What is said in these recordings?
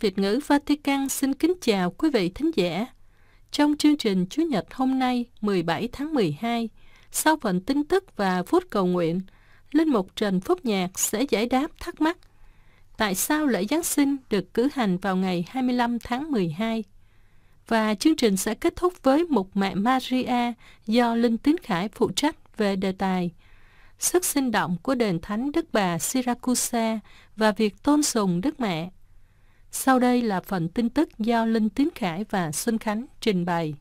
Việt ngữ Vatican xin kính chào quý vị thính giả. Trong chương trình Chủ nhật hôm nay 17 tháng 12, sau phần tin tức và phút cầu nguyện, Linh Mục Trần Phúc Nhạc sẽ giải đáp thắc mắc tại sao lễ Giáng sinh được cử hành vào ngày 25 tháng 12. Và chương trình sẽ kết thúc với một mẹ Maria do Linh Tín Khải phụ trách về đề tài sức sinh động của đền thánh Đức Bà Syracuse và việc tôn sùng Đức Mẹ sau đây là phần tin tức do Linh Tiến Khải và Xuân Khánh trình bày.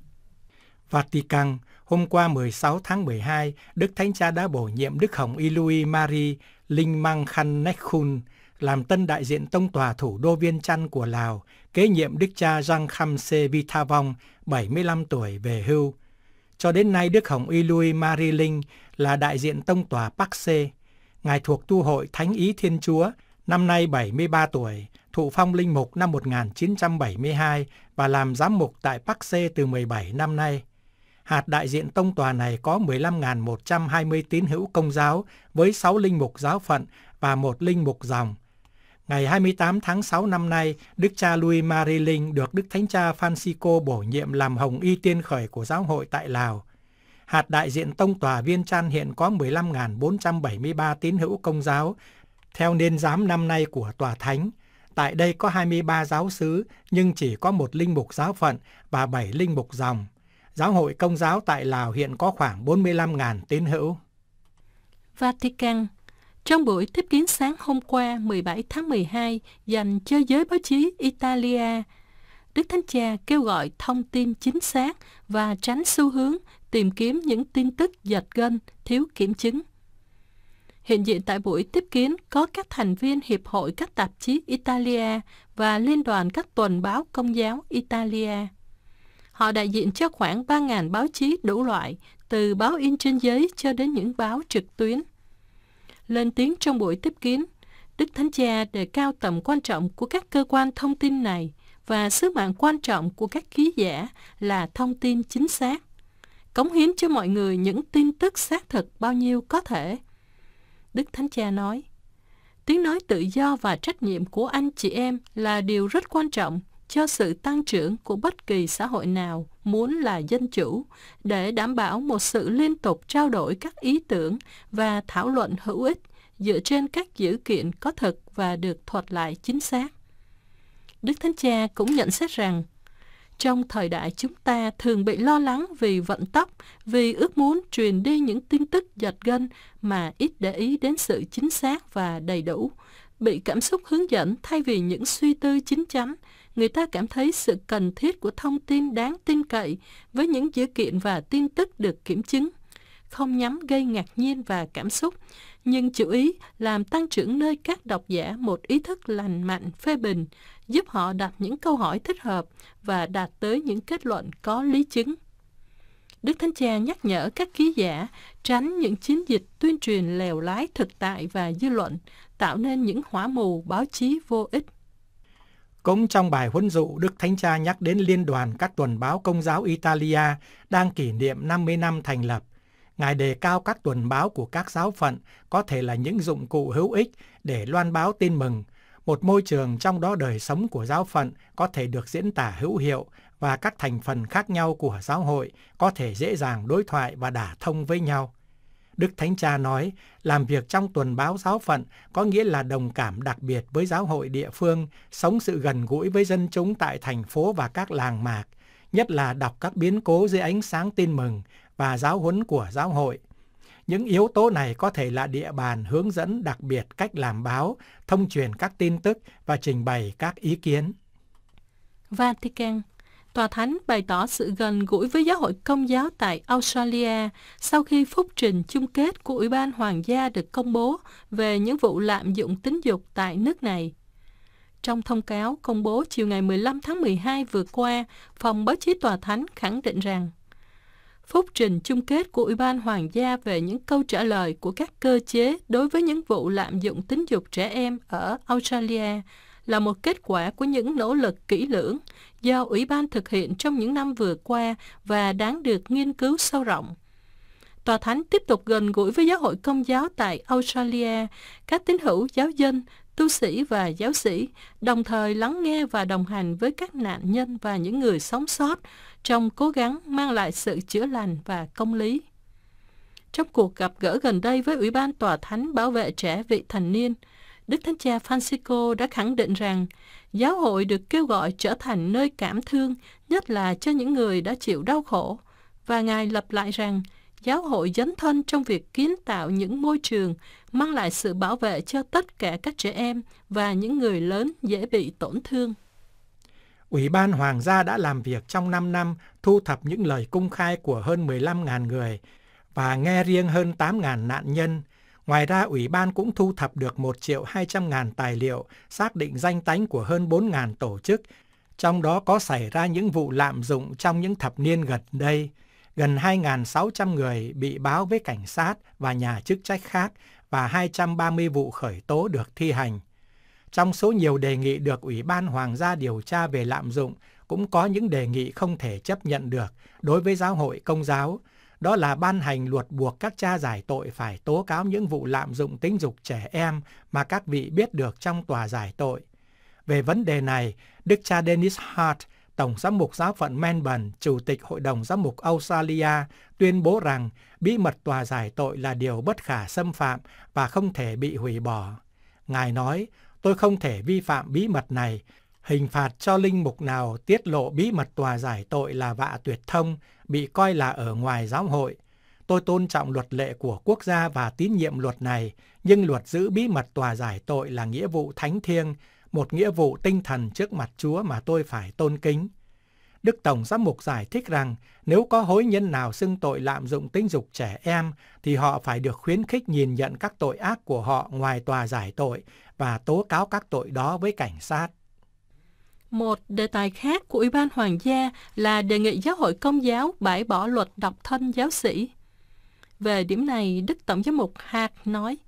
Vatican, hôm qua 16 tháng 12, Đức Thánh Cha đã bổ nhiệm Đức Hồng Ilui Mari Linh Mang khăn Nekhun làm tân đại diện tông tòa thủ đô Viên Chăn của Lào, kế nhiệm Đức cha Giang Khamse vong 75 tuổi về hưu. Cho đến nay, Đức Hồng Ilui Mari Linh là đại diện tông tòa Park Se. Ngài thuộc tu hội Thánh Ý Thiên Chúa, năm nay 73 tuổi, thụ phong linh mục năm 1972 và làm giám mục tại Bắc Xê từ 17 năm nay. Hạt đại diện tông tòa này có 15.120 tín hữu công giáo với 6 linh mục giáo phận và một linh mục dòng. Ngày 28 tháng 6 năm nay, Đức cha Louis Marie Linh được Đức Thánh cha Francisco bổ nhiệm làm Hồng Y Tiên Khởi của giáo hội tại Lào. Hạt đại diện tông tòa Viên Chan hiện có 15.473 tín hữu công giáo theo niên giám năm nay của Tòa Thánh, tại đây có 23 giáo sứ nhưng chỉ có một linh mục giáo phận và 7 linh mục dòng. Giáo hội công giáo tại Lào hiện có khoảng 45.000 tín hữu. Vatican trong buổi tiếp kiến sáng hôm qua 17 tháng 12 dành cho giới báo chí Italia, Đức Thánh Cha kêu gọi thông tin chính xác và tránh xu hướng tìm kiếm những tin tức giật gân, thiếu kiểm chứng. Hiện diện tại buổi tiếp kiến có các thành viên Hiệp hội các tạp chí Italia và Liên đoàn các tuần báo công giáo Italia. Họ đại diện cho khoảng 3.000 báo chí đủ loại, từ báo in trên giấy cho đến những báo trực tuyến. Lên tiếng trong buổi tiếp kiến, Đức Thánh Cha đề cao tầm quan trọng của các cơ quan thông tin này và sứ mạng quan trọng của các ký giả là thông tin chính xác, cống hiến cho mọi người những tin tức xác thực bao nhiêu có thể – Đức Thánh Cha nói, tiếng nói tự do và trách nhiệm của anh chị em là điều rất quan trọng cho sự tăng trưởng của bất kỳ xã hội nào muốn là dân chủ để đảm bảo một sự liên tục trao đổi các ý tưởng và thảo luận hữu ích dựa trên các dữ kiện có thật và được thuật lại chính xác. Đức Thánh Cha cũng nhận xét rằng trong thời đại chúng ta thường bị lo lắng vì vận tốc, vì ước muốn truyền đi những tin tức giật gân mà ít để ý đến sự chính xác và đầy đủ. Bị cảm xúc hướng dẫn thay vì những suy tư chính chắn, người ta cảm thấy sự cần thiết của thông tin đáng tin cậy với những dữ kiện và tin tức được kiểm chứng không nhắm gây ngạc nhiên và cảm xúc, nhưng chú ý làm tăng trưởng nơi các độc giả một ý thức lành mạnh phê bình, giúp họ đặt những câu hỏi thích hợp và đạt tới những kết luận có lý chứng. Đức Thánh Cha nhắc nhở các ký giả tránh những chiến dịch tuyên truyền lèo lái thực tại và dư luận, tạo nên những hóa mù báo chí vô ích. Cũng trong bài huấn dụ, Đức Thánh Cha nhắc đến Liên đoàn các tuần báo Công giáo Italia đang kỷ niệm 50 năm thành lập. Ngài đề cao các tuần báo của các giáo phận có thể là những dụng cụ hữu ích để loan báo tin mừng, một môi trường trong đó đời sống của giáo phận có thể được diễn tả hữu hiệu và các thành phần khác nhau của giáo hội có thể dễ dàng đối thoại và đả thông với nhau. Đức Thánh Cha nói, làm việc trong tuần báo giáo phận có nghĩa là đồng cảm đặc biệt với giáo hội địa phương, sống sự gần gũi với dân chúng tại thành phố và các làng mạc, nhất là đọc các biến cố dưới ánh sáng tin mừng và giáo huấn của giáo hội – những yếu tố này có thể là địa bàn hướng dẫn đặc biệt cách làm báo, thông truyền các tin tức và trình bày các ý kiến. Vatican Tòa Thánh bày tỏ sự gần gũi với giáo hội công giáo tại Australia sau khi phúc trình chung kết của Ủy ban Hoàng gia được công bố về những vụ lạm dụng tính dục tại nước này. Trong thông cáo công bố chiều ngày 15 tháng 12 vừa qua, Phòng Báo chí Tòa Thánh khẳng định rằng phúc trình chung kết của Ủy ban Hoàng gia về những câu trả lời của các cơ chế đối với những vụ lạm dụng tính dục trẻ em ở Australia là một kết quả của những nỗ lực kỹ lưỡng do Ủy ban thực hiện trong những năm vừa qua và đáng được nghiên cứu sâu rộng. Tòa Thánh tiếp tục gần gũi với giáo hội công giáo tại Australia, các tín hữu giáo dân tu sĩ và giáo sĩ, đồng thời lắng nghe và đồng hành với các nạn nhân và những người sống sót trong cố gắng mang lại sự chữa lành và công lý. Trong cuộc gặp gỡ gần đây với Ủy ban Tòa Thánh Bảo vệ Trẻ Vị Thành Niên, Đức Thánh Cha Francisco đã khẳng định rằng giáo hội được kêu gọi trở thành nơi cảm thương, nhất là cho những người đã chịu đau khổ, và Ngài lập lại rằng giáo hội dấn thân trong việc kiến tạo những môi trường mang lại sự bảo vệ cho tất cả các trẻ em và những người lớn dễ bị tổn thương. Ủy ban Hoàng gia đã làm việc trong 5 năm thu thập những lời công khai của hơn 15.000 người và nghe riêng hơn 8.000 nạn nhân. Ngoài ra, Ủy ban cũng thu thập được 1 triệu 200 ngàn tài liệu, xác định danh tánh của hơn 4 000 tổ chức, trong đó có xảy ra những vụ lạm dụng trong những thập niên gần đây gần 2.600 người bị báo với cảnh sát và nhà chức trách khác và 230 vụ khởi tố được thi hành. Trong số nhiều đề nghị được Ủy ban Hoàng gia điều tra về lạm dụng, cũng có những đề nghị không thể chấp nhận được đối với giáo hội công giáo, đó là ban hành luật buộc các cha giải tội phải tố cáo những vụ lạm dụng tính dục trẻ em mà các vị biết được trong tòa giải tội. Về vấn đề này, Đức cha Dennis Hart Tổng giám mục giáo phận Melbourne, Chủ tịch Hội đồng Giám mục Australia, tuyên bố rằng bí mật tòa giải tội là điều bất khả xâm phạm và không thể bị hủy bỏ. Ngài nói, tôi không thể vi phạm bí mật này. Hình phạt cho linh mục nào tiết lộ bí mật tòa giải tội là vạ tuyệt thông, bị coi là ở ngoài giáo hội. Tôi tôn trọng luật lệ của quốc gia và tín nhiệm luật này, nhưng luật giữ bí mật tòa giải tội là nghĩa vụ thánh thiêng, một nghĩa vụ tinh thần trước mặt Chúa mà tôi phải tôn kính. Đức Tổng Giám mục giải thích rằng nếu có hối nhân nào xưng tội lạm dụng tính dục trẻ em thì họ phải được khuyến khích nhìn nhận các tội ác của họ ngoài tòa giải tội và tố cáo các tội đó với cảnh sát. Một đề tài khác của Ủy ban Hoàng gia là đề nghị giáo hội công giáo bãi bỏ luật độc thân giáo sĩ. Về điểm này, Đức Tổng giám mục hạt nói –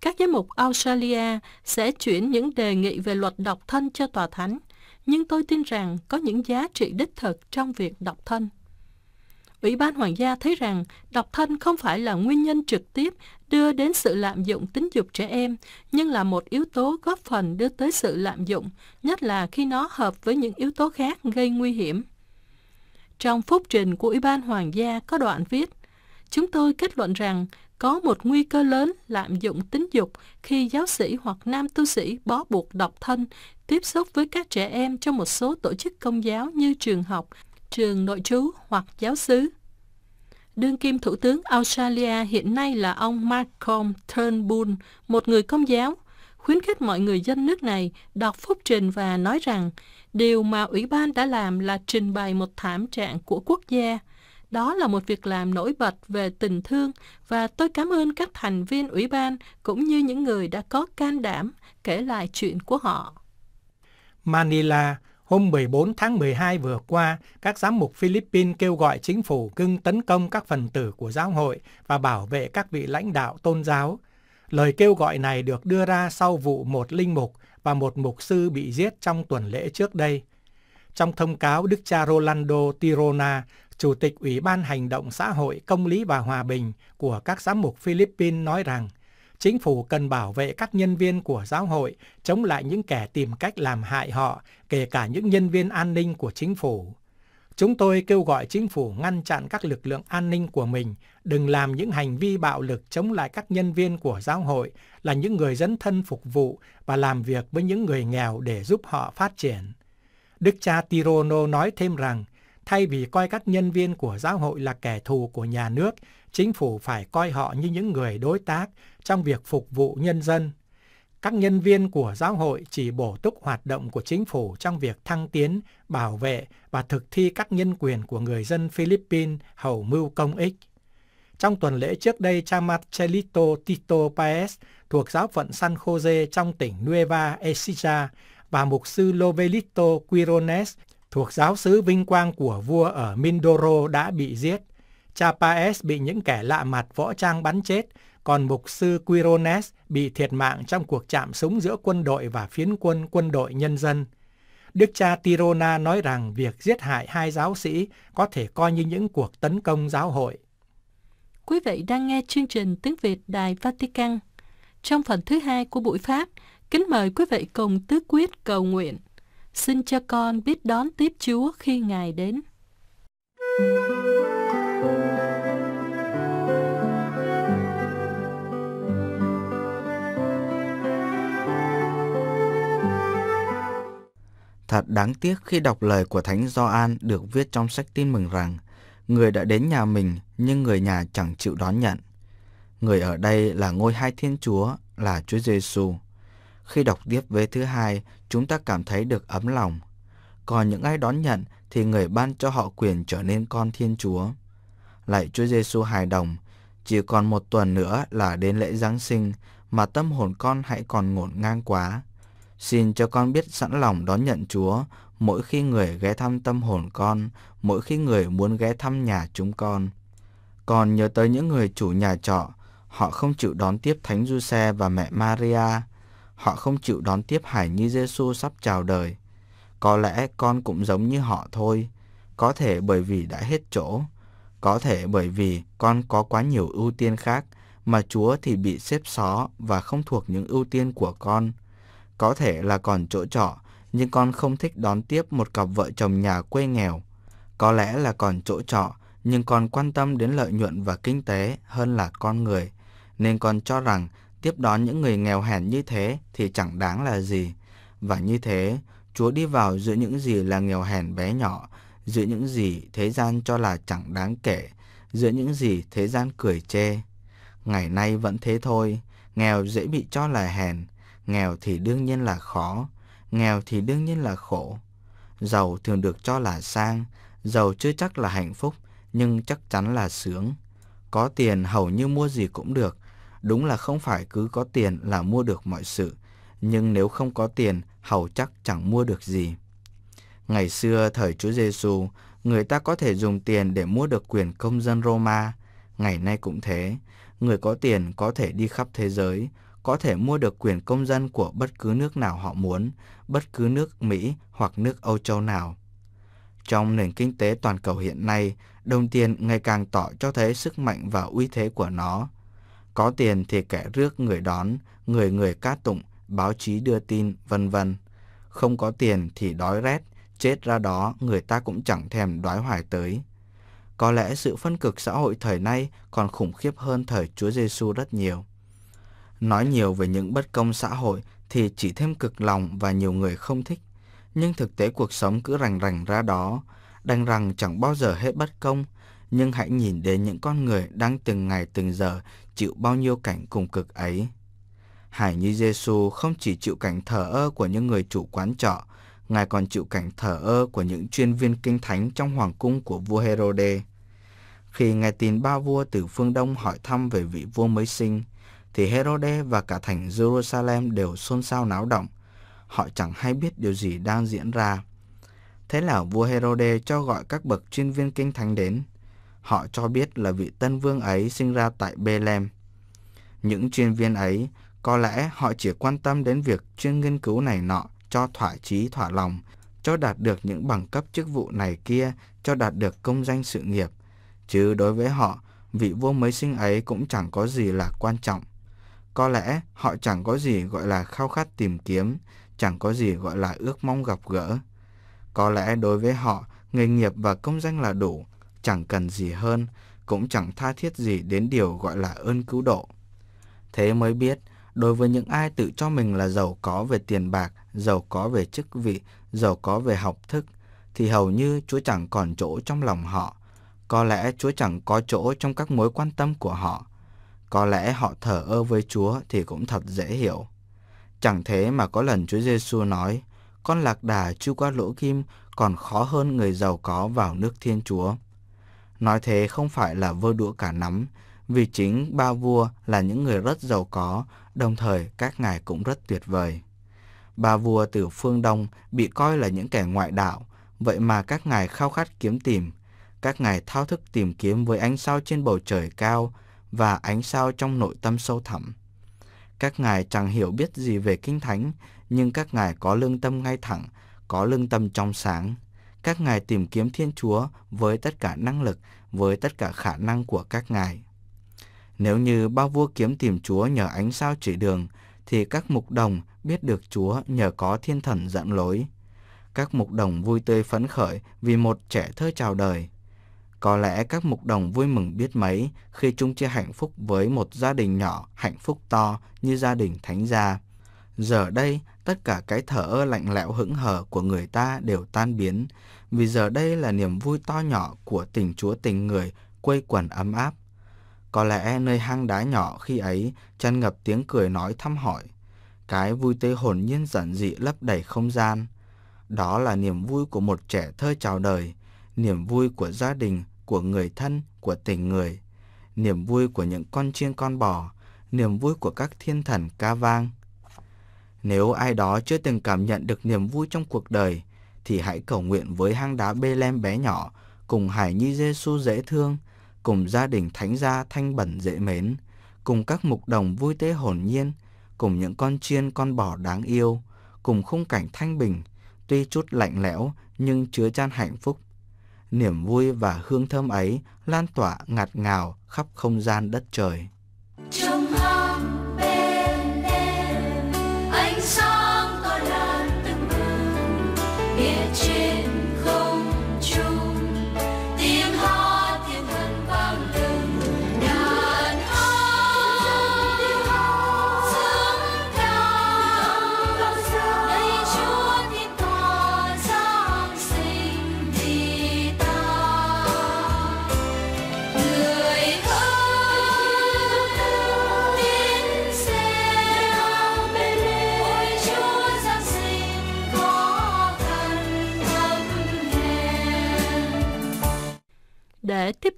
các giám mục Australia sẽ chuyển những đề nghị về luật độc thân cho tòa thánh, nhưng tôi tin rằng có những giá trị đích thực trong việc độc thân. Ủy ban Hoàng gia thấy rằng độc thân không phải là nguyên nhân trực tiếp đưa đến sự lạm dụng tính dục trẻ em, nhưng là một yếu tố góp phần đưa tới sự lạm dụng, nhất là khi nó hợp với những yếu tố khác gây nguy hiểm. Trong phúc trình của Ủy ban Hoàng gia có đoạn viết, chúng tôi kết luận rằng có một nguy cơ lớn lạm dụng tính dục khi giáo sĩ hoặc nam tu sĩ bó buộc độc thân tiếp xúc với các trẻ em trong một số tổ chức công giáo như trường học, trường nội trú hoặc giáo xứ. Đương kim Thủ tướng Australia hiện nay là ông Malcolm Turnbull, một người công giáo, khuyến khích mọi người dân nước này đọc phúc trình và nói rằng điều mà ủy ban đã làm là trình bày một thảm trạng của quốc gia đó là một việc làm nổi bật về tình thương và tôi cảm ơn các thành viên ủy ban cũng như những người đã có can đảm kể lại chuyện của họ. Manila, hôm 14 tháng 12 vừa qua, các giám mục Philippines kêu gọi chính phủ ngưng tấn công các phần tử của giáo hội và bảo vệ các vị lãnh đạo tôn giáo. Lời kêu gọi này được đưa ra sau vụ một linh mục và một mục sư bị giết trong tuần lễ trước đây. Trong thông cáo, Đức cha Rolando Tirona, Chủ tịch Ủy ban Hành động Xã hội Công lý và Hòa bình của các giám mục Philippines nói rằng chính phủ cần bảo vệ các nhân viên của giáo hội chống lại những kẻ tìm cách làm hại họ, kể cả những nhân viên an ninh của chính phủ. Chúng tôi kêu gọi chính phủ ngăn chặn các lực lượng an ninh của mình, đừng làm những hành vi bạo lực chống lại các nhân viên của giáo hội là những người dẫn thân phục vụ và làm việc với những người nghèo để giúp họ phát triển. Đức cha Tirono nói thêm rằng, Thay vì coi các nhân viên của giáo hội là kẻ thù của nhà nước, chính phủ phải coi họ như những người đối tác trong việc phục vụ nhân dân. Các nhân viên của giáo hội chỉ bổ túc hoạt động của chính phủ trong việc thăng tiến, bảo vệ và thực thi các nhân quyền của người dân Philippines hầu mưu công ích. Trong tuần lễ trước đây, cha Marcelito Tito Paez thuộc giáo phận San Jose trong tỉnh Nueva Ecija và mục sư Lovelito Quirones thuộc giáo sứ vinh quang của vua ở Mindoro đã bị giết. Cha bị những kẻ lạ mặt võ trang bắn chết, còn mục sư Quirones bị thiệt mạng trong cuộc chạm súng giữa quân đội và phiến quân quân đội nhân dân. Đức cha Tirona nói rằng việc giết hại hai giáo sĩ có thể coi như những cuộc tấn công giáo hội. Quý vị đang nghe chương trình tiếng Việt Đài Vatican. Trong phần thứ hai của buổi pháp, kính mời quý vị cùng tứ quyết cầu nguyện – xin cho con biết đón tiếp Chúa khi Ngài đến. Thật đáng tiếc khi đọc lời của Thánh Gioan được viết trong sách tin mừng rằng người đã đến nhà mình nhưng người nhà chẳng chịu đón nhận. Người ở đây là ngôi hai Thiên Chúa là Chúa Giêsu. xu khi đọc tiếp vế thứ hai, chúng ta cảm thấy được ấm lòng. Còn những ai đón nhận thì người ban cho họ quyền trở nên con Thiên Chúa. Lạy Chúa Giêsu hài đồng, chỉ còn một tuần nữa là đến lễ Giáng sinh mà tâm hồn con hãy còn ngổn ngang quá. Xin cho con biết sẵn lòng đón nhận Chúa mỗi khi người ghé thăm tâm hồn con, mỗi khi người muốn ghé thăm nhà chúng con. Còn nhớ tới những người chủ nhà trọ, họ không chịu đón tiếp Thánh Giuse và mẹ Maria, họ không chịu đón tiếp Hải như giê Giêsu sắp chào đời. Có lẽ con cũng giống như họ thôi, có thể bởi vì đã hết chỗ, có thể bởi vì con có quá nhiều ưu tiên khác mà Chúa thì bị xếp xó và không thuộc những ưu tiên của con. Có thể là còn chỗ trọ, nhưng con không thích đón tiếp một cặp vợ chồng nhà quê nghèo. Có lẽ là còn chỗ trọ, nhưng con quan tâm đến lợi nhuận và kinh tế hơn là con người, nên con cho rằng tiếp đón những người nghèo hèn như thế thì chẳng đáng là gì. Và như thế, Chúa đi vào giữa những gì là nghèo hèn bé nhỏ, giữa những gì thế gian cho là chẳng đáng kể, giữa những gì thế gian cười chê. Ngày nay vẫn thế thôi, nghèo dễ bị cho là hèn, nghèo thì đương nhiên là khó, nghèo thì đương nhiên là khổ. Giàu thường được cho là sang, giàu chưa chắc là hạnh phúc, nhưng chắc chắn là sướng. Có tiền hầu như mua gì cũng được, Đúng là không phải cứ có tiền là mua được mọi sự, nhưng nếu không có tiền, hầu chắc chẳng mua được gì. Ngày xưa thời Chúa Giêsu, người ta có thể dùng tiền để mua được quyền công dân Roma, ngày nay cũng thế, người có tiền có thể đi khắp thế giới, có thể mua được quyền công dân của bất cứ nước nào họ muốn, bất cứ nước Mỹ hoặc nước Âu châu nào. Trong nền kinh tế toàn cầu hiện nay, đồng tiền ngày càng tỏ cho thấy sức mạnh và uy thế của nó. Có tiền thì kẻ rước người đón, người người ca tụng, báo chí đưa tin, vân vân. Không có tiền thì đói rét, chết ra đó người ta cũng chẳng thèm đoái hoài tới. Có lẽ sự phân cực xã hội thời nay còn khủng khiếp hơn thời Chúa Giêsu rất nhiều. Nói nhiều về những bất công xã hội thì chỉ thêm cực lòng và nhiều người không thích. Nhưng thực tế cuộc sống cứ rành rành ra đó, đành rằng chẳng bao giờ hết bất công, nhưng hãy nhìn đến những con người đang từng ngày từng giờ chịu bao nhiêu cảnh cùng cực ấy. Hải như Giêsu không chỉ chịu cảnh thở ơ của những người chủ quán trọ, Ngài còn chịu cảnh thở ơ của những chuyên viên kinh thánh trong hoàng cung của vua Herode. Khi nghe tin ba vua từ phương Đông hỏi thăm về vị vua mới sinh, thì Herode và cả thành Jerusalem đều xôn xao náo động. Họ chẳng hay biết điều gì đang diễn ra. Thế là vua Herode cho gọi các bậc chuyên viên kinh thánh đến họ cho biết là vị tân vương ấy sinh ra tại Bethlehem. Những chuyên viên ấy có lẽ họ chỉ quan tâm đến việc chuyên nghiên cứu này nọ cho thỏa chí thỏa lòng, cho đạt được những bằng cấp chức vụ này kia, cho đạt được công danh sự nghiệp. Chứ đối với họ, vị vua mới sinh ấy cũng chẳng có gì là quan trọng. Có lẽ họ chẳng có gì gọi là khao khát tìm kiếm, chẳng có gì gọi là ước mong gặp gỡ. Có lẽ đối với họ, nghề nghiệp và công danh là đủ, chẳng cần gì hơn, cũng chẳng tha thiết gì đến điều gọi là ơn cứu độ. Thế mới biết, đối với những ai tự cho mình là giàu có về tiền bạc, giàu có về chức vị, giàu có về học thức, thì hầu như Chúa chẳng còn chỗ trong lòng họ. Có lẽ Chúa chẳng có chỗ trong các mối quan tâm của họ. Có lẽ họ thở ơ với Chúa thì cũng thật dễ hiểu. Chẳng thế mà có lần Chúa Giêsu nói, con lạc đà chui qua lỗ kim còn khó hơn người giàu có vào nước Thiên Chúa. Nói thế không phải là vơ đũa cả nắm, vì chính ba vua là những người rất giàu có, đồng thời các ngài cũng rất tuyệt vời. Ba vua từ phương Đông bị coi là những kẻ ngoại đạo, vậy mà các ngài khao khát kiếm tìm. Các ngài thao thức tìm kiếm với ánh sao trên bầu trời cao và ánh sao trong nội tâm sâu thẳm. Các ngài chẳng hiểu biết gì về kinh thánh, nhưng các ngài có lương tâm ngay thẳng, có lương tâm trong sáng các ngài tìm kiếm Thiên Chúa với tất cả năng lực, với tất cả khả năng của các ngài. Nếu như bao vua kiếm tìm Chúa nhờ ánh sao chỉ đường, thì các mục đồng biết được Chúa nhờ có thiên thần dẫn lối. Các mục đồng vui tươi phấn khởi vì một trẻ thơ chào đời. Có lẽ các mục đồng vui mừng biết mấy khi chung chia hạnh phúc với một gia đình nhỏ hạnh phúc to như gia đình thánh gia. Giờ đây, tất cả cái thở ơ lạnh lẽo hững hờ của người ta đều tan biến, vì giờ đây là niềm vui to nhỏ của tình chúa tình người quây quần ấm áp. Có lẽ nơi hang đá nhỏ khi ấy tràn ngập tiếng cười nói thăm hỏi. Cái vui tê hồn nhiên giản dị lấp đầy không gian. Đó là niềm vui của một trẻ thơ chào đời, niềm vui của gia đình, của người thân, của tình người, niềm vui của những con chiên con bò, niềm vui của các thiên thần ca vang, nếu ai đó chưa từng cảm nhận được niềm vui trong cuộc đời, thì hãy cầu nguyện với hang đá Bethlehem bé nhỏ, cùng Hải Nhi Giêsu dễ thương, cùng gia đình Thánh gia thanh bẩn dễ mến, cùng các mục đồng vui tế hồn nhiên, cùng những con chiên con bò đáng yêu, cùng khung cảnh thanh bình, tuy chút lạnh lẽo nhưng chứa chan hạnh phúc. Niềm vui và hương thơm ấy lan tỏa ngạt ngào khắp không gian đất trời.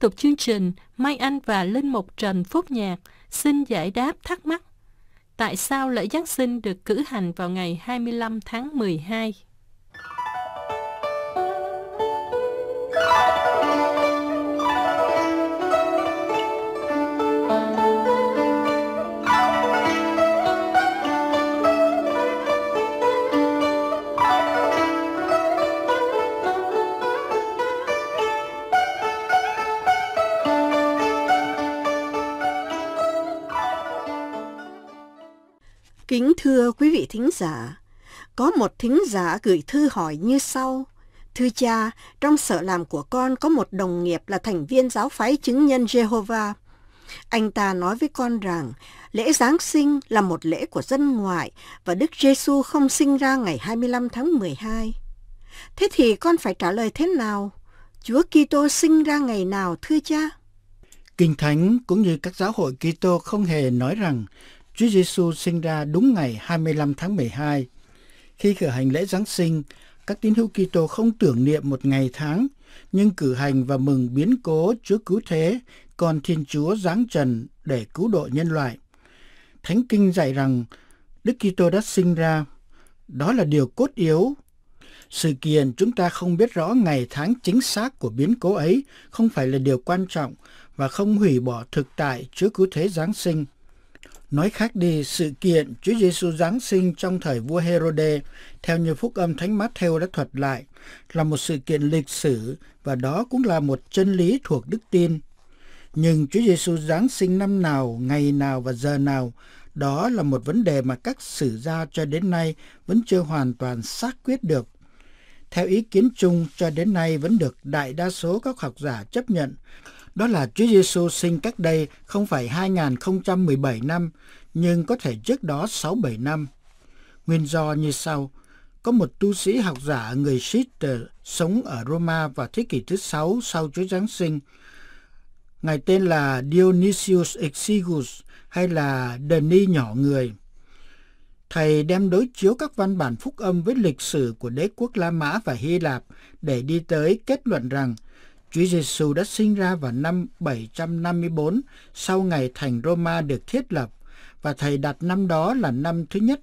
tục chương trình, Mai Anh và Linh Mục Trần Phúc Nhạc xin giải đáp thắc mắc. Tại sao lễ Giáng sinh được cử hành vào ngày 25 tháng 12? Kính thưa quý vị thính giả, có một thính giả gửi thư hỏi như sau. Thưa cha, trong sở làm của con có một đồng nghiệp là thành viên giáo phái chứng nhân Jehovah. Anh ta nói với con rằng lễ Giáng sinh là một lễ của dân ngoại và Đức Giêsu không sinh ra ngày 25 tháng 12. Thế thì con phải trả lời thế nào? Chúa Kitô sinh ra ngày nào thưa cha? Kinh Thánh cũng như các giáo hội Kitô không hề nói rằng Chúa Giêsu sinh ra đúng ngày 25 tháng 12. Khi cử hành lễ Giáng sinh, các tín hữu Kitô không tưởng niệm một ngày tháng, nhưng cử hành và mừng biến cố Chúa cứu thế, còn Thiên Chúa giáng trần để cứu độ nhân loại. Thánh Kinh dạy rằng Đức Kitô đã sinh ra, đó là điều cốt yếu. Sự kiện chúng ta không biết rõ ngày tháng chính xác của biến cố ấy không phải là điều quan trọng và không hủy bỏ thực tại Chúa cứu thế Giáng sinh. Nói khác đi, sự kiện Chúa Giêsu Giáng sinh trong thời vua Herode, theo như phúc âm Thánh Matthew đã thuật lại, là một sự kiện lịch sử và đó cũng là một chân lý thuộc đức tin. Nhưng Chúa Giêsu Giáng sinh năm nào, ngày nào và giờ nào, đó là một vấn đề mà các sử gia cho đến nay vẫn chưa hoàn toàn xác quyết được. Theo ý kiến chung, cho đến nay vẫn được đại đa số các học giả chấp nhận đó là Chúa Giêsu sinh cách đây không phải 2017 năm, nhưng có thể trước đó 6-7 năm. Nguyên do như sau. Có một tu sĩ học giả người Sister sống ở Roma vào thế kỷ thứ sáu sau Chúa Giáng sinh. Ngài tên là Dionysius Exiguus hay là Denis nhỏ người. Thầy đem đối chiếu các văn bản phúc âm với lịch sử của đế quốc La Mã và Hy Lạp để đi tới kết luận rằng – Chúa Giêsu đã sinh ra vào năm 754 sau ngày thành Roma được thiết lập và thầy đặt năm đó là năm thứ nhất,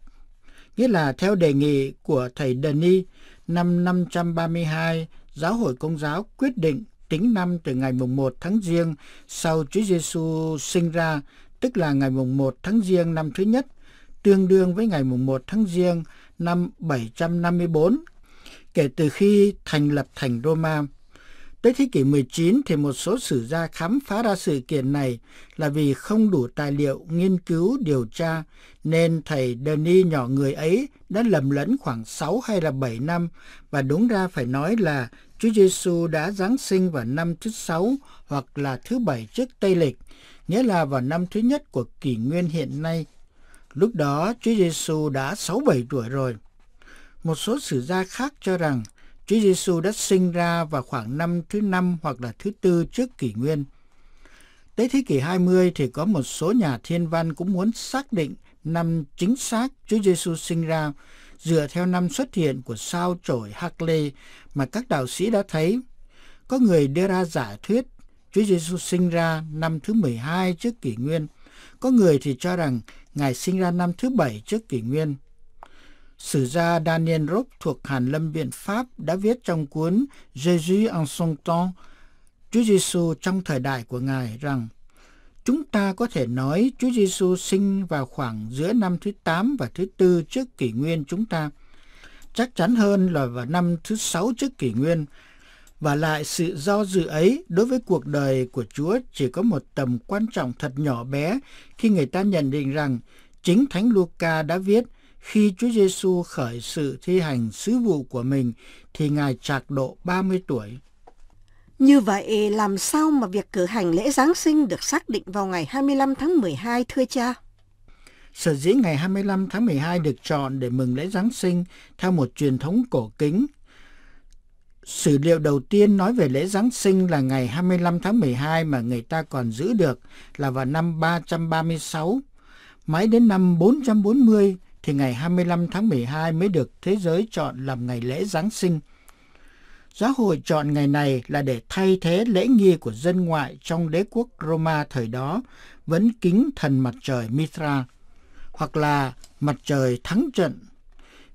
nghĩa là theo đề nghị của thầy Denis năm 532 Giáo hội Công giáo quyết định tính năm từ ngày mùng 1 tháng Giêng sau Chúa Giêsu sinh ra, tức là ngày mùng 1 tháng Giêng năm thứ nhất, tương đương với ngày mùng 1 tháng Giêng năm 754 kể từ khi thành lập thành Roma. Tới thế kỷ 19 thì một số sử gia khám phá ra sự kiện này là vì không đủ tài liệu nghiên cứu điều tra nên thầy Denis nhỏ người ấy đã lầm lẫn khoảng 6 hay là 7 năm và đúng ra phải nói là Chúa Giêsu đã Giáng sinh vào năm thứ sáu hoặc là thứ bảy trước Tây Lịch, nghĩa là vào năm thứ nhất của kỷ nguyên hiện nay. Lúc đó Chúa Giêsu đã 6-7 tuổi rồi. Một số sử gia khác cho rằng Chúa Giêsu đã sinh ra vào khoảng năm thứ năm hoặc là thứ tư trước kỷ nguyên. Tới thế kỷ 20 thì có một số nhà thiên văn cũng muốn xác định năm chính xác Chúa Giêsu sinh ra dựa theo năm xuất hiện của sao chổi Hackley mà các đạo sĩ đã thấy. Có người đưa ra giả thuyết Chúa Giêsu sinh ra năm thứ 12 trước kỷ nguyên. Có người thì cho rằng Ngài sinh ra năm thứ bảy trước kỷ nguyên. Sử gia Daniel Rupp thuộc Hàn Lâm Biện Pháp đã viết trong cuốn Jésus en son temps, Chúa Giêsu trong thời đại của Ngài rằng chúng ta có thể nói Chúa Giêsu sinh vào khoảng giữa năm thứ 8 và thứ 4 trước kỷ nguyên chúng ta. Chắc chắn hơn là vào năm thứ 6 trước kỷ nguyên. Và lại sự do dự ấy đối với cuộc đời của Chúa chỉ có một tầm quan trọng thật nhỏ bé khi người ta nhận định rằng chính Thánh Luca đã viết khi Chúa Giêsu khởi sự thi hành sứ vụ của mình thì Ngài trạc độ 30 tuổi. Như vậy, làm sao mà việc cử hành lễ Giáng sinh được xác định vào ngày 25 tháng 12 thưa cha? Sở dĩ ngày 25 tháng 12 được chọn để mừng lễ Giáng sinh theo một truyền thống cổ kính. Sử liệu đầu tiên nói về lễ Giáng sinh là ngày 25 tháng 12 mà người ta còn giữ được là vào năm 336. Mãi đến năm 440, thì ngày 25 tháng 12 mới được thế giới chọn làm ngày lễ Giáng sinh. Giáo hội chọn ngày này là để thay thế lễ nghi của dân ngoại trong đế quốc Roma thời đó vẫn kính thần mặt trời Mithra hoặc là mặt trời thắng trận.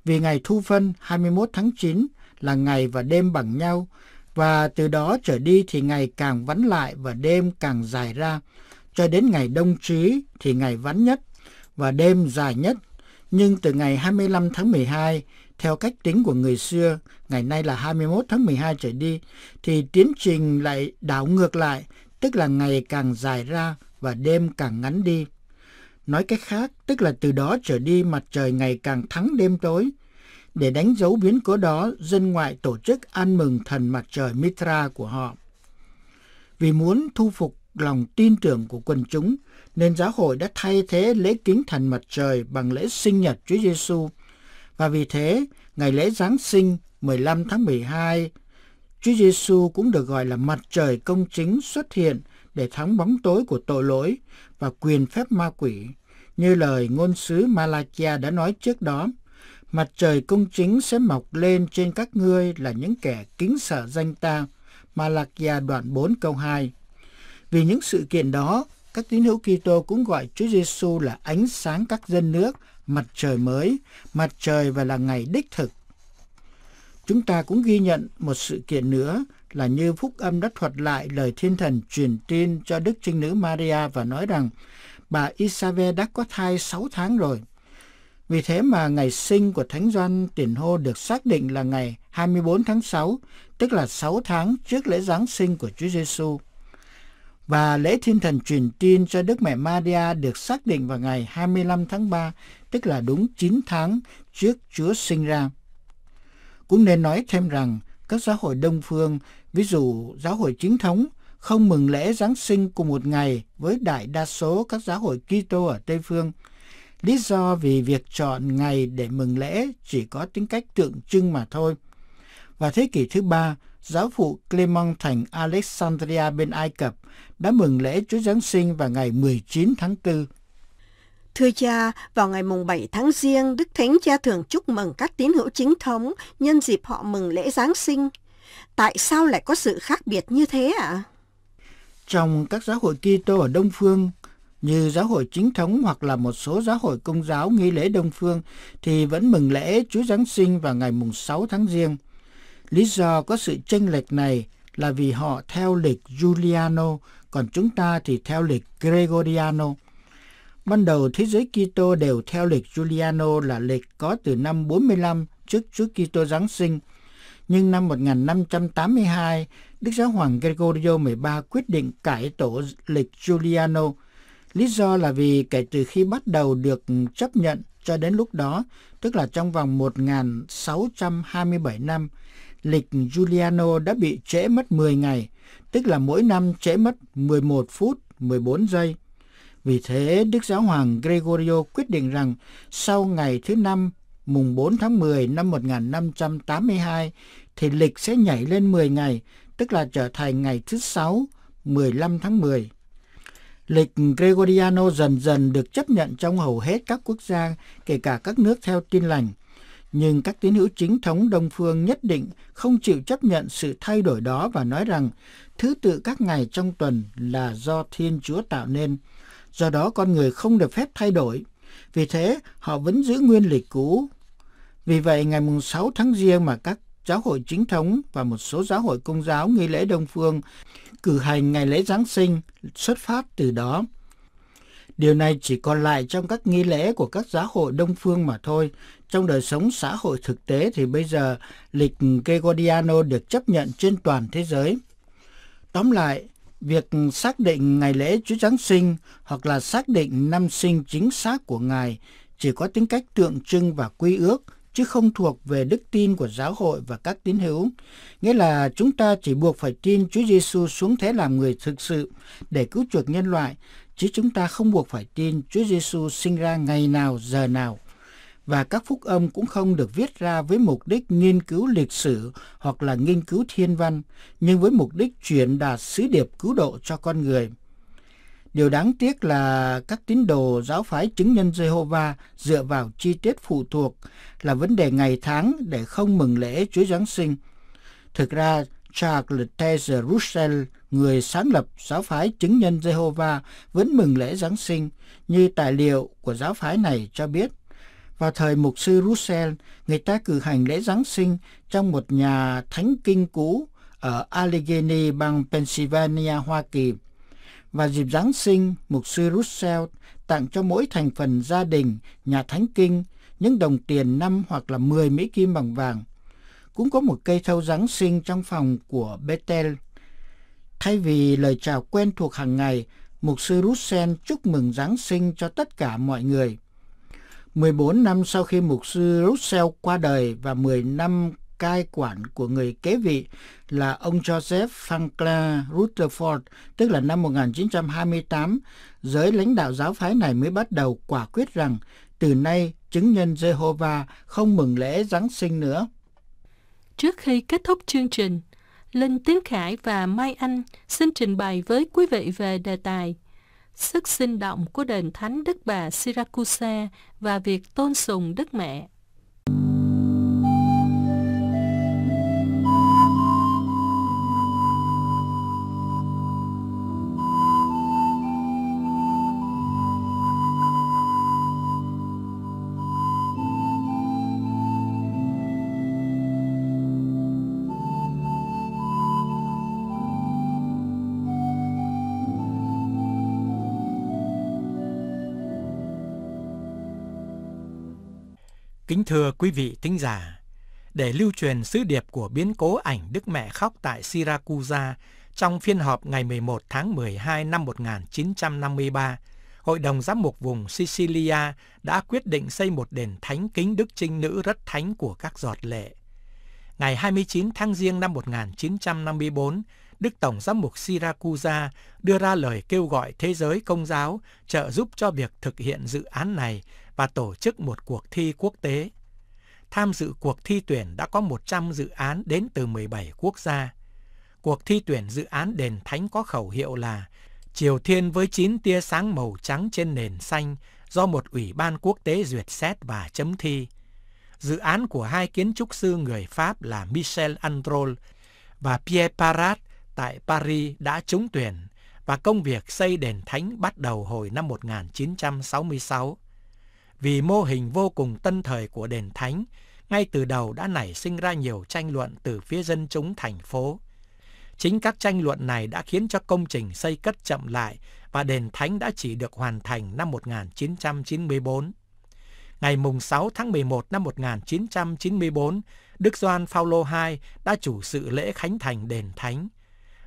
Vì ngày thu phân 21 tháng 9 là ngày và đêm bằng nhau và từ đó trở đi thì ngày càng vắn lại và đêm càng dài ra cho đến ngày đông trí thì ngày vắn nhất và đêm dài nhất nhưng từ ngày 25 tháng 12, theo cách tính của người xưa, ngày nay là 21 tháng 12 trở đi, thì tiến trình lại đảo ngược lại, tức là ngày càng dài ra và đêm càng ngắn đi. Nói cách khác, tức là từ đó trở đi mặt trời ngày càng thắng đêm tối. Để đánh dấu biến cố đó, dân ngoại tổ chức ăn mừng thần mặt trời Mitra của họ. Vì muốn thu phục lòng tin tưởng của quần chúng, nên giáo hội đã thay thế lễ kính thần mặt trời bằng lễ sinh nhật Chúa Giêsu. Và vì thế, ngày lễ Giáng sinh 15 tháng 12, Chúa Giêsu cũng được gọi là mặt trời công chính xuất hiện để thắng bóng tối của tội lỗi và quyền phép ma quỷ. Như lời ngôn sứ Malachia đã nói trước đó, mặt trời công chính sẽ mọc lên trên các ngươi là những kẻ kính sợ danh ta. Malachia đoạn 4 câu 2. Vì những sự kiện đó, các tín hữu Kitô cũng gọi Chúa Giêsu là ánh sáng các dân nước, mặt trời mới, mặt trời và là ngày đích thực. Chúng ta cũng ghi nhận một sự kiện nữa là như phúc âm đã thuật lại lời thiên thần truyền tin cho Đức Trinh Nữ Maria và nói rằng bà Isabel đã có thai 6 tháng rồi. Vì thế mà ngày sinh của Thánh Doan Tiền Hô được xác định là ngày 24 tháng 6, tức là 6 tháng trước lễ Giáng sinh của Chúa Giêsu. xu và lễ thiên thần truyền tin cho Đức Mẹ Maria được xác định vào ngày 25 tháng 3, tức là đúng 9 tháng trước Chúa sinh ra. Cũng nên nói thêm rằng các giáo hội đông phương, ví dụ giáo hội chính thống, không mừng lễ Giáng sinh cùng một ngày với đại đa số các giáo hội Kitô ở Tây Phương. Lý do vì việc chọn ngày để mừng lễ chỉ có tính cách tượng trưng mà thôi. Và thế kỷ thứ ba, giáo phụ Clement thành Alexandria bên Ai Cập đã mừng lễ Chúa Giáng sinh vào ngày 19 tháng 4. Thưa cha, vào ngày mùng 7 tháng Giêng, Đức Thánh Cha thường chúc mừng các tín hữu chính thống nhân dịp họ mừng lễ Giáng sinh. Tại sao lại có sự khác biệt như thế ạ? À? Trong các giáo hội Kitô ở Đông Phương, như giáo hội chính thống hoặc là một số giáo hội công giáo nghi lễ Đông Phương thì vẫn mừng lễ Chúa Giáng sinh vào ngày mùng 6 tháng Giêng. Lý do có sự chênh lệch này là vì họ theo lịch Giuliano còn chúng ta thì theo lịch Gregoriano. Ban đầu thế giới Kitô đều theo lịch Juliano là lịch có từ năm 45 trước Chúa Kitô Giáng sinh. Nhưng năm 1582, Đức Giáo Hoàng Gregorio 13 quyết định cải tổ lịch Juliano. Lý do là vì kể từ khi bắt đầu được chấp nhận cho đến lúc đó, tức là trong vòng 1627 năm, lịch Juliano đã bị trễ mất 10 ngày – tức là mỗi năm trễ mất 11 phút 14 giây. Vì thế, Đức Giáo hoàng Gregorio quyết định rằng sau ngày thứ năm mùng 4 tháng 10 năm 1582 thì lịch sẽ nhảy lên 10 ngày, tức là trở thành ngày thứ sáu 15 tháng 10. Lịch Gregoriano dần dần được chấp nhận trong hầu hết các quốc gia, kể cả các nước theo tin lành – nhưng các tín hữu chính thống đông phương nhất định không chịu chấp nhận sự thay đổi đó và nói rằng thứ tự các ngày trong tuần là do Thiên Chúa tạo nên. Do đó con người không được phép thay đổi. Vì thế, họ vẫn giữ nguyên lịch cũ. Vì vậy, ngày mùng 6 tháng Giêng mà các giáo hội chính thống và một số giáo hội công giáo nghi lễ Đông Phương cử hành ngày lễ Giáng sinh xuất phát từ đó. Điều này chỉ còn lại trong các nghi lễ của các giáo hội đông phương mà thôi. Trong đời sống xã hội thực tế thì bây giờ lịch Gregoriano được chấp nhận trên toàn thế giới. Tóm lại, việc xác định ngày lễ Chúa Giáng sinh hoặc là xác định năm sinh chính xác của Ngài chỉ có tính cách tượng trưng và quy ước chứ không thuộc về đức tin của giáo hội và các tín hữu. Nghĩa là chúng ta chỉ buộc phải tin Chúa Giêsu xuống thế làm người thực sự để cứu chuộc nhân loại, chứ chúng ta không buộc phải tin Chúa Giêsu sinh ra ngày nào, giờ nào. Và các phúc âm cũng không được viết ra với mục đích nghiên cứu lịch sử hoặc là nghiên cứu thiên văn, nhưng với mục đích truyền đạt sứ điệp cứu độ cho con người. Điều đáng tiếc là các tín đồ giáo phái chứng nhân Jehovah dựa vào chi tiết phụ thuộc là vấn đề ngày tháng để không mừng lễ Chúa Giáng sinh. Thực ra, Charles Taze Russell người sáng lập giáo phái chứng nhân Jehovah vẫn mừng lễ Giáng sinh như tài liệu của giáo phái này cho biết. Vào thời mục sư Russell, người ta cử hành lễ Giáng sinh trong một nhà thánh kinh cũ ở Allegheny, bang Pennsylvania, Hoa Kỳ. Và dịp Giáng sinh, mục sư Russell tặng cho mỗi thành phần gia đình, nhà thánh kinh, những đồng tiền 5 hoặc là 10 Mỹ Kim bằng vàng. Cũng có một cây thâu Giáng sinh trong phòng của Bethel. Thay vì lời chào quen thuộc hàng ngày, Mục sư Russen chúc mừng Giáng sinh cho tất cả mọi người. 14 năm sau khi Mục sư Russell qua đời và 10 năm cai quản của người kế vị là ông Joseph Franklin Rutherford, tức là năm 1928, giới lãnh đạo giáo phái này mới bắt đầu quả quyết rằng từ nay chứng nhân Jehovah không mừng lễ Giáng sinh nữa. Trước khi kết thúc chương trình, Linh Tiến Khải và Mai Anh xin trình bày với quý vị về đề tài Sức sinh động của đền thánh Đức Bà Syracuse và việc tôn sùng Đức Mẹ. Kính thưa quý vị thính giả, để lưu truyền sứ điệp của biến cố ảnh Đức Mẹ khóc tại Siracusa trong phiên họp ngày 11 tháng 12 năm 1953, Hội đồng Giám mục vùng Sicilia đã quyết định xây một đền thánh kính Đức Trinh Nữ rất thánh của các giọt lệ. Ngày 29 tháng Giêng năm 1954, Đức Tổng Giám mục Siracusa đưa ra lời kêu gọi thế giới công giáo trợ giúp cho việc thực hiện dự án này và tổ chức một cuộc thi quốc tế. Tham dự cuộc thi tuyển đã có 100 dự án đến từ 17 quốc gia. Cuộc thi tuyển dự án Đền Thánh có khẩu hiệu là Triều Thiên với 9 tia sáng màu trắng trên nền xanh do một ủy ban quốc tế duyệt xét và chấm thi. Dự án của hai kiến trúc sư người Pháp là Michel Androl và Pierre Parat tại Paris đã trúng tuyển và công việc xây đền thánh bắt đầu hồi năm 1966 vì mô hình vô cùng tân thời của đền thánh, ngay từ đầu đã nảy sinh ra nhiều tranh luận từ phía dân chúng thành phố. Chính các tranh luận này đã khiến cho công trình xây cất chậm lại và đền thánh đã chỉ được hoàn thành năm 1994. Ngày 6 tháng 11 năm 1994, Đức Doan Phaolô II đã chủ sự lễ khánh thành đền thánh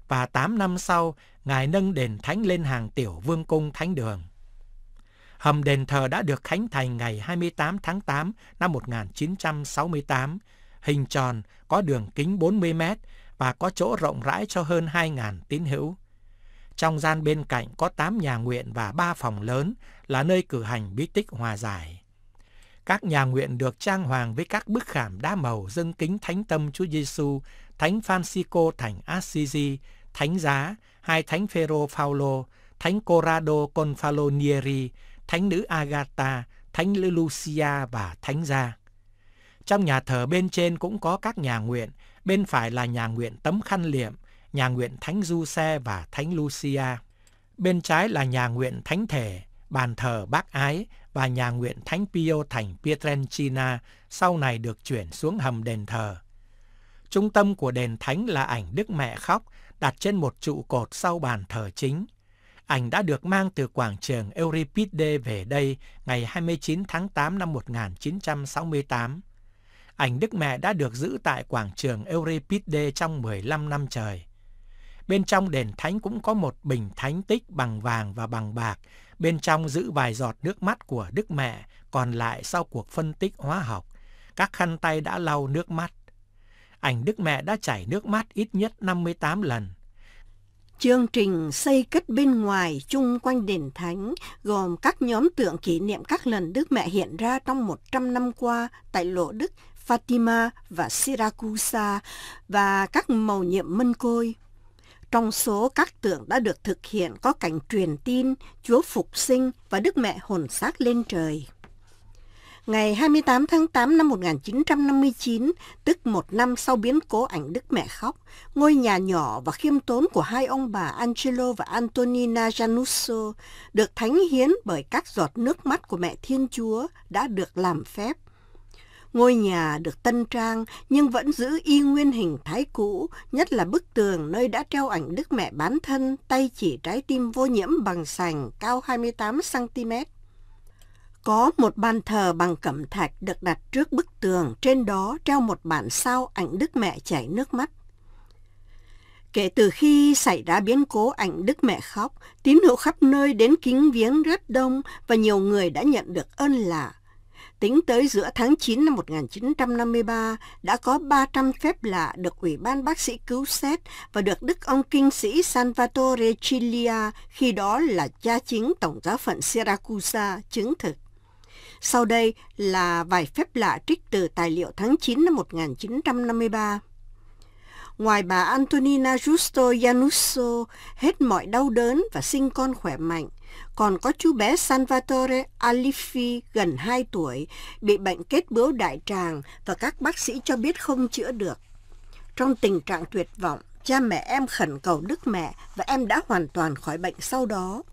và 8 năm sau, Ngài nâng đền thánh lên hàng tiểu vương cung thánh đường. Hầm đền thờ đã được khánh thành ngày 28 tháng 8 năm 1968, hình tròn, có đường kính 40 mét và có chỗ rộng rãi cho hơn 2.000 tín hữu. Trong gian bên cạnh có 8 nhà nguyện và 3 phòng lớn là nơi cử hành bí tích hòa giải. Các nhà nguyện được trang hoàng với các bức khảm đá màu dâng kính Thánh Tâm Chúa Giêsu, Thánh Francisco thành Assisi, Thánh Giá, hai Thánh Phêrô Phaolô, Thánh Corrado Confalonieri, thánh nữ Agatha, thánh nữ Lucia và thánh gia. Trong nhà thờ bên trên cũng có các nhà nguyện, bên phải là nhà nguyện tấm khăn liệm, nhà nguyện thánh Du Xe và thánh Lucia. Bên trái là nhà nguyện thánh thể, bàn thờ bác ái và nhà nguyện thánh Pio thành Pietrelcina sau này được chuyển xuống hầm đền thờ. Trung tâm của đền thánh là ảnh Đức Mẹ khóc đặt trên một trụ cột sau bàn thờ chính. Ảnh đã được mang từ quảng trường Euripide về đây ngày 29 tháng 8 năm 1968. Ảnh Đức Mẹ đã được giữ tại quảng trường Euripide trong 15 năm trời. Bên trong đền thánh cũng có một bình thánh tích bằng vàng và bằng bạc, bên trong giữ vài giọt nước mắt của Đức Mẹ, còn lại sau cuộc phân tích hóa học, các khăn tay đã lau nước mắt. Ảnh Đức Mẹ đã chảy nước mắt ít nhất 58 lần, Chương trình xây kết bên ngoài chung quanh đền thánh gồm các nhóm tượng kỷ niệm các lần Đức Mẹ hiện ra trong 100 năm qua tại Lộ Đức, Fatima và Siracusa và các màu nhiệm mân côi. Trong số các tượng đã được thực hiện có cảnh truyền tin Chúa Phục sinh và Đức Mẹ hồn xác lên trời ngày 28 tháng 8 năm 1959, tức một năm sau biến cố ảnh Đức mẹ khóc, ngôi nhà nhỏ và khiêm tốn của hai ông bà Angelo và Antonina Januso được thánh hiến bởi các giọt nước mắt của mẹ Thiên Chúa đã được làm phép. Ngôi nhà được tân trang nhưng vẫn giữ y nguyên hình thái cũ, nhất là bức tường nơi đã treo ảnh Đức Mẹ bán thân, tay chỉ trái tim vô nhiễm bằng sành cao 28cm. Có một ban thờ bằng cẩm thạch được đặt trước bức tường, trên đó treo một bản sao ảnh Đức Mẹ chảy nước mắt. Kể từ khi xảy ra biến cố ảnh Đức Mẹ khóc, tín hữu khắp nơi đến kính viếng rất đông và nhiều người đã nhận được ơn lạ. Tính tới giữa tháng 9 năm 1953, đã có 300 phép lạ được Ủy ban bác sĩ cứu xét và được Đức ông kinh sĩ Salvatore Cilia, khi đó là cha chính Tổng giáo phận Syracuse chứng thực. Sau đây là vài phép lạ trích từ tài liệu tháng 9 năm 1953. Ngoài bà Antonina Giusto Yanusso hết mọi đau đớn và sinh con khỏe mạnh, còn có chú bé Salvatore Alifi gần 2 tuổi bị bệnh kết bướu đại tràng và các bác sĩ cho biết không chữa được. Trong tình trạng tuyệt vọng, cha mẹ em khẩn cầu đức mẹ và em đã hoàn toàn khỏi bệnh sau đó.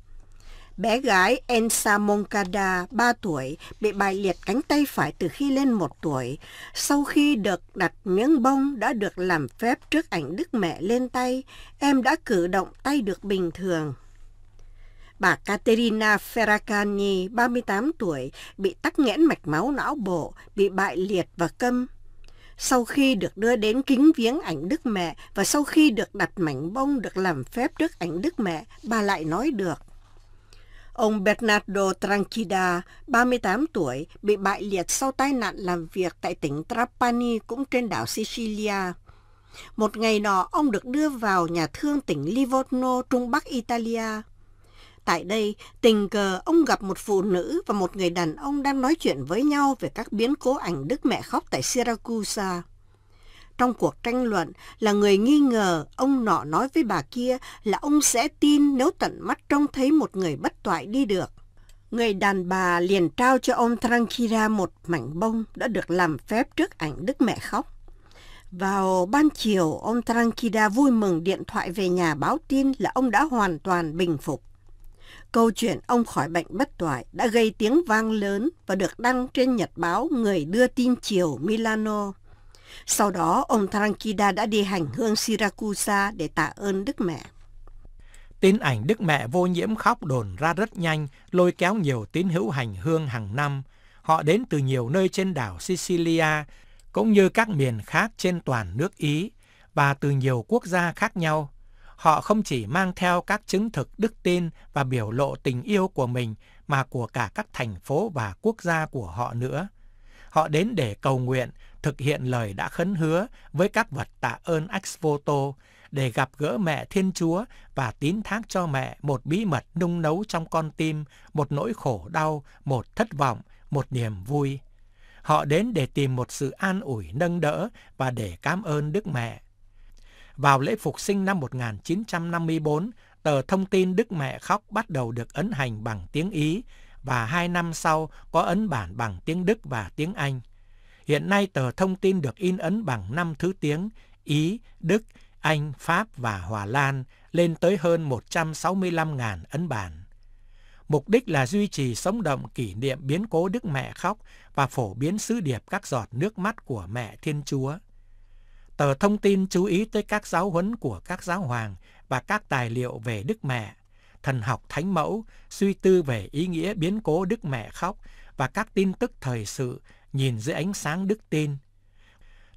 Bé gái Ensa Moncada, 3 tuổi, bị bại liệt cánh tay phải từ khi lên 1 tuổi. Sau khi được đặt miếng bông đã được làm phép trước ảnh Đức Mẹ lên tay, em đã cử động tay được bình thường. Bà Caterina Ferracani, 38 tuổi, bị tắc nghẽn mạch máu não bộ, bị bại liệt và câm. Sau khi được đưa đến kính viếng ảnh Đức Mẹ và sau khi được đặt mảnh bông được làm phép trước ảnh Đức Mẹ, bà lại nói được. Ông Bernardo Tranquida, 38 tuổi, bị bại liệt sau tai nạn làm việc tại tỉnh Trapani cũng trên đảo Sicilia. Một ngày nọ, ông được đưa vào nhà thương tỉnh Livorno, Trung Bắc Italia. Tại đây, tình cờ ông gặp một phụ nữ và một người đàn ông đang nói chuyện với nhau về các biến cố ảnh Đức Mẹ khóc tại Syracuse. Trong cuộc tranh luận là người nghi ngờ ông nọ nói với bà kia là ông sẽ tin nếu tận mắt trông thấy một người bất toại đi được. Người đàn bà liền trao cho ông Tranquila một mảnh bông đã được làm phép trước ảnh Đức Mẹ khóc. Vào ban chiều, ông Tranquila vui mừng điện thoại về nhà báo tin là ông đã hoàn toàn bình phục. Câu chuyện ông khỏi bệnh bất toại đã gây tiếng vang lớn và được đăng trên nhật báo Người đưa tin chiều Milano. Sau đó, ông Tharankida đã đi hành hương Siracusa để tạ ơn Đức Mẹ. Tin ảnh Đức Mẹ vô nhiễm khóc đồn ra rất nhanh, lôi kéo nhiều tín hữu hành hương hàng năm. Họ đến từ nhiều nơi trên đảo Sicilia, cũng như các miền khác trên toàn nước Ý và từ nhiều quốc gia khác nhau. Họ không chỉ mang theo các chứng thực đức tin và biểu lộ tình yêu của mình mà của cả các thành phố và quốc gia của họ nữa. Họ đến để cầu nguyện, thực hiện lời đã khấn hứa với các vật tạ ơn ex voto để gặp gỡ mẹ Thiên Chúa và tín thác cho mẹ một bí mật nung nấu trong con tim, một nỗi khổ đau, một thất vọng, một niềm vui. Họ đến để tìm một sự an ủi nâng đỡ và để cảm ơn Đức Mẹ. Vào lễ phục sinh năm 1954, tờ thông tin Đức Mẹ khóc bắt đầu được ấn hành bằng tiếng Ý và hai năm sau có ấn bản bằng tiếng Đức và tiếng Anh. Hiện nay tờ thông tin được in ấn bằng năm thứ tiếng Ý, Đức, Anh, Pháp và Hòa Lan lên tới hơn 165.000 ấn bản. Mục đích là duy trì sống động kỷ niệm biến cố Đức Mẹ khóc và phổ biến sứ điệp các giọt nước mắt của Mẹ Thiên Chúa. Tờ thông tin chú ý tới các giáo huấn của các giáo hoàng và các tài liệu về Đức Mẹ thần học thánh mẫu, suy tư về ý nghĩa biến cố Đức Mẹ khóc và các tin tức thời sự nhìn dưới ánh sáng đức tin.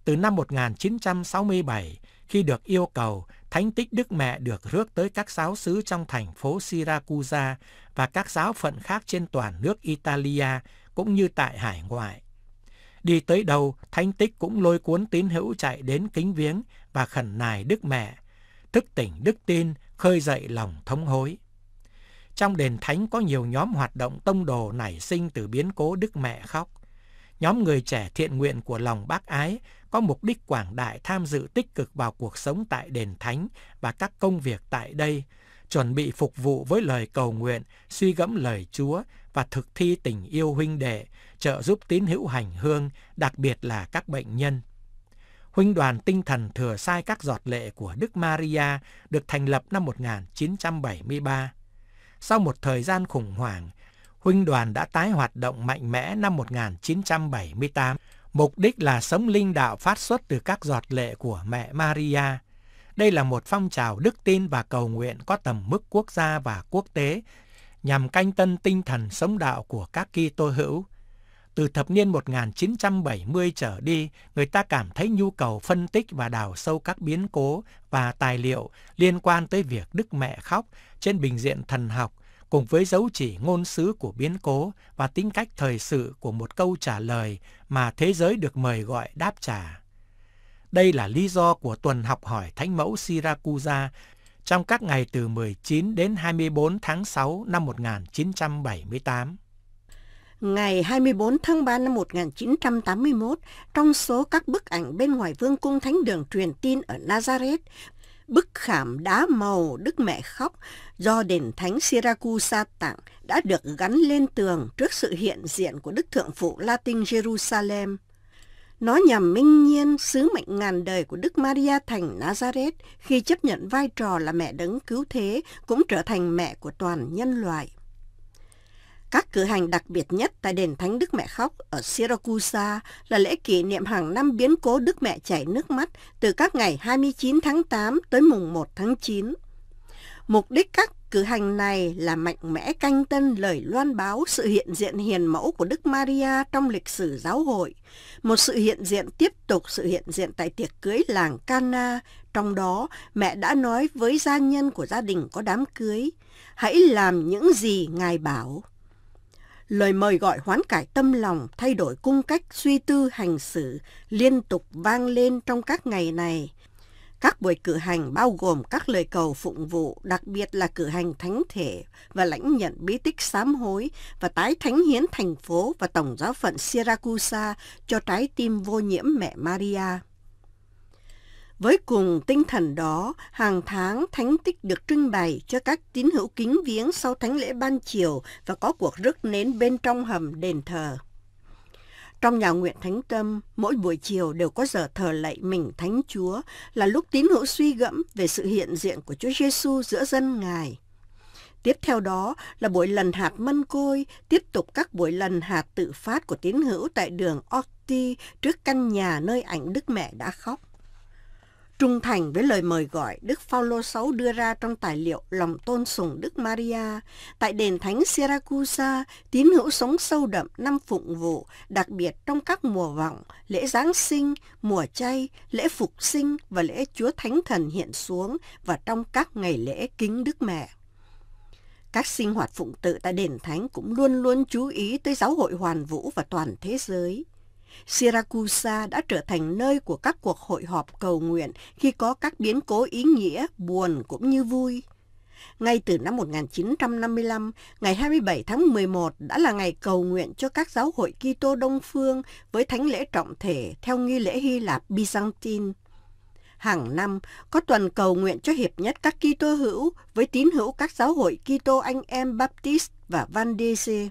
Từ năm 1967, khi được yêu cầu, thánh tích Đức Mẹ được rước tới các giáo xứ trong thành phố Syracuse và các giáo phận khác trên toàn nước Italia cũng như tại hải ngoại. Đi tới đâu, thánh tích cũng lôi cuốn tín hữu chạy đến kính viếng và khẩn nài Đức Mẹ, thức tỉnh đức tin, khơi dậy lòng thống hối. Trong đền thánh có nhiều nhóm hoạt động tông đồ nảy sinh từ biến cố Đức Mẹ khóc. Nhóm người trẻ thiện nguyện của lòng bác ái có mục đích quảng đại tham dự tích cực vào cuộc sống tại đền thánh và các công việc tại đây, chuẩn bị phục vụ với lời cầu nguyện, suy gẫm lời Chúa và thực thi tình yêu huynh đệ, trợ giúp tín hữu hành hương, đặc biệt là các bệnh nhân. Huynh đoàn tinh thần thừa sai các giọt lệ của Đức Maria được thành lập năm 1973 sau một thời gian khủng hoảng, huynh đoàn đã tái hoạt động mạnh mẽ năm 1978, mục đích là sống linh đạo phát xuất từ các giọt lệ của mẹ Maria. Đây là một phong trào đức tin và cầu nguyện có tầm mức quốc gia và quốc tế nhằm canh tân tinh thần sống đạo của các Kitô hữu từ thập niên 1970 trở đi, người ta cảm thấy nhu cầu phân tích và đào sâu các biến cố và tài liệu liên quan tới việc Đức Mẹ khóc trên bình diện thần học, cùng với dấu chỉ ngôn sứ của biến cố và tính cách thời sự của một câu trả lời mà thế giới được mời gọi đáp trả. Đây là lý do của tuần học hỏi Thánh mẫu Syracuse trong các ngày từ 19 đến 24 tháng 6 năm 1978. Ngày 24 tháng 3 năm 1981, trong số các bức ảnh bên ngoài vương cung thánh đường truyền tin ở Nazareth, bức khảm đá màu Đức Mẹ Khóc do đền thánh Siracusa tặng đã được gắn lên tường trước sự hiện diện của Đức Thượng Phụ Latin Jerusalem. Nó nhằm minh nhiên sứ mệnh ngàn đời của Đức Maria thành Nazareth khi chấp nhận vai trò là mẹ đấng cứu thế cũng trở thành mẹ của toàn nhân loại. Các cử hành đặc biệt nhất tại đền Thánh Đức Mẹ Khóc ở Syracuse là lễ kỷ niệm hàng năm biến cố Đức Mẹ chảy nước mắt từ các ngày 29 tháng 8 tới mùng 1 tháng 9. Mục đích các cử hành này là mạnh mẽ canh tân lời loan báo sự hiện diện hiền mẫu của Đức Maria trong lịch sử giáo hội, một sự hiện diện tiếp tục sự hiện diện tại tiệc cưới làng Cana, trong đó mẹ đã nói với gia nhân của gia đình có đám cưới, hãy làm những gì Ngài bảo lời mời gọi hoán cải tâm lòng, thay đổi cung cách suy tư hành xử liên tục vang lên trong các ngày này. Các buổi cử hành bao gồm các lời cầu phụng vụ, đặc biệt là cử hành thánh thể và lãnh nhận bí tích sám hối và tái thánh hiến thành phố và tổng giáo phận Siracusa cho trái tim vô nhiễm mẹ Maria. Với cùng tinh thần đó, hàng tháng thánh tích được trưng bày cho các tín hữu kính viếng sau thánh lễ ban chiều và có cuộc rước nến bên trong hầm đền thờ. Trong nhà nguyện thánh tâm, mỗi buổi chiều đều có giờ thờ lạy mình Thánh Chúa là lúc tín hữu suy gẫm về sự hiện diện của Chúa Giêsu giữa dân Ngài. Tiếp theo đó là buổi lần hạt mân côi, tiếp tục các buổi lần hạt tự phát của tín hữu tại đường Orti trước căn nhà nơi ảnh Đức Mẹ đã khóc trung thành với lời mời gọi Đức Phaolô VI đưa ra trong tài liệu Lòng tôn sùng Đức Maria tại đền thánh Syracuse tín hữu sống sâu đậm năm phụng vụ, đặc biệt trong các mùa vọng, lễ Giáng sinh, mùa chay, lễ phục sinh và lễ Chúa Thánh Thần hiện xuống và trong các ngày lễ kính Đức Mẹ các sinh hoạt phụng tự tại đền thánh cũng luôn luôn chú ý tới giáo hội hoàn vũ và toàn thế giới. Siracusa đã trở thành nơi của các cuộc hội họp cầu nguyện khi có các biến cố ý nghĩa, buồn cũng như vui. Ngay từ năm 1955, ngày 27 tháng 11 đã là ngày cầu nguyện cho các giáo hội Kitô Đông Phương với thánh lễ trọng thể theo nghi lễ Hy Lạp Byzantine. Hàng năm có tuần cầu nguyện cho hiệp nhất các Kitô hữu với tín hữu các giáo hội Kitô anh em Baptist và Van Dese.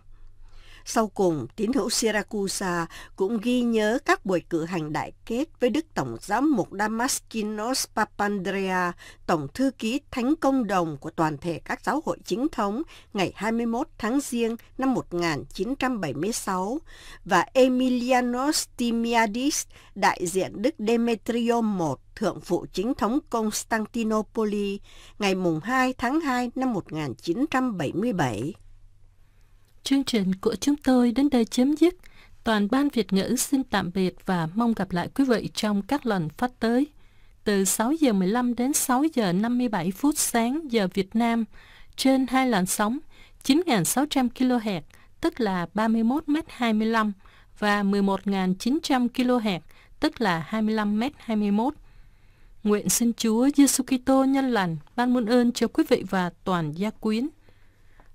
Sau cùng, tín hữu Siracusa cũng ghi nhớ các buổi cử hành đại kết với Đức Tổng giám mục Damaskinos Papandrea, Tổng thư ký Thánh Công đồng của toàn thể các giáo hội chính thống ngày 21 tháng Giêng năm 1976 và Emilianos Timiadis, đại diện Đức Demetrio I, Thượng phụ chính thống Constantinople ngày 2 tháng 2 năm 1977. Chương trình của chúng tôi đến đây chấm dứt. Toàn ban Việt ngữ xin tạm biệt và mong gặp lại quý vị trong các lần phát tới. Từ 6 giờ 15 đến 6 giờ 57 phút sáng giờ Việt Nam trên hai làn sóng 9.600 kHz tức là 31 m 25 và 11.900 kHz tức là 25 m 21. Nguyện xin Chúa Giêsu Kitô nhân lành ban muôn ơn cho quý vị và toàn gia quyến.